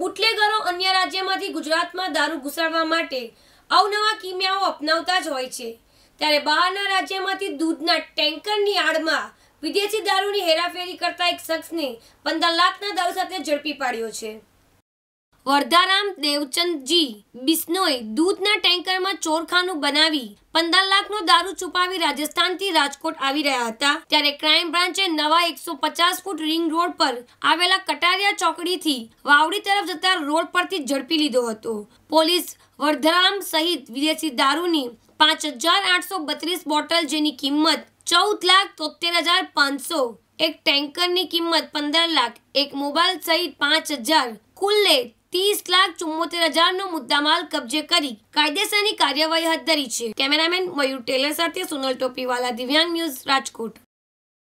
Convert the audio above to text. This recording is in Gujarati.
બુટલેગરો અન્ય રાજ્યમાંથી ગુજરાતમાં દારૂ ઘુસાડવા માટે અવનવા કિમિયાઓ અપનાવતા જ હોય છે ત્યારે બહારના રાજ્યમાંથી દૂધના ટેન્કરની આડમાં વિદેશી દારૂની હેરાફેરી કરતા એક શખ્સને પંદર લાખના દારૂ સાથે ઝડપી પાડ્યો છે વર્ધારામ દેવચંદજી બિસ્નોએ દૂધના ટેન્કરમાં ચોરખાનું બનાવી પંદર લાખનો દારૂ છુપાવી રાજસ્થાનથી રાજકોટ આવી રહ્યા હતા ત્યારે ક્રાઇમ બ્રાન્ચે નવા એકસો પચાસ ફૂટ રિંગ રોડ પર આવેલા કટારિયા ચોકડીથી વાવડી તરફ જતા રોડ પરથી ઝડપી લીધો હતો પોલીસ વર્ધારામ સહિત વિદેશી દારૂની પાંચ હજાર આઠસો બત્રીસ બોટલ જેની કિંમત ચૌદ લાખ તોતેર હજાર પાંચસો એક ટેન્કરની કિંમત પંદર લાખ એક મોબાઈલ સહિત પાંચ હજાર કુલ ત્રીસ લાખ ચુમ્મોતેર હજારનો મુદ્દામાલ કબજે કરી કાયદેસરની કાર્યવાહી હાથ ધરી છે કેમેરામેન મયુર ટેલર સાથે સુનલ ટોપીવાલા દિવ્યાંગ ન્યૂઝ રાજકોટ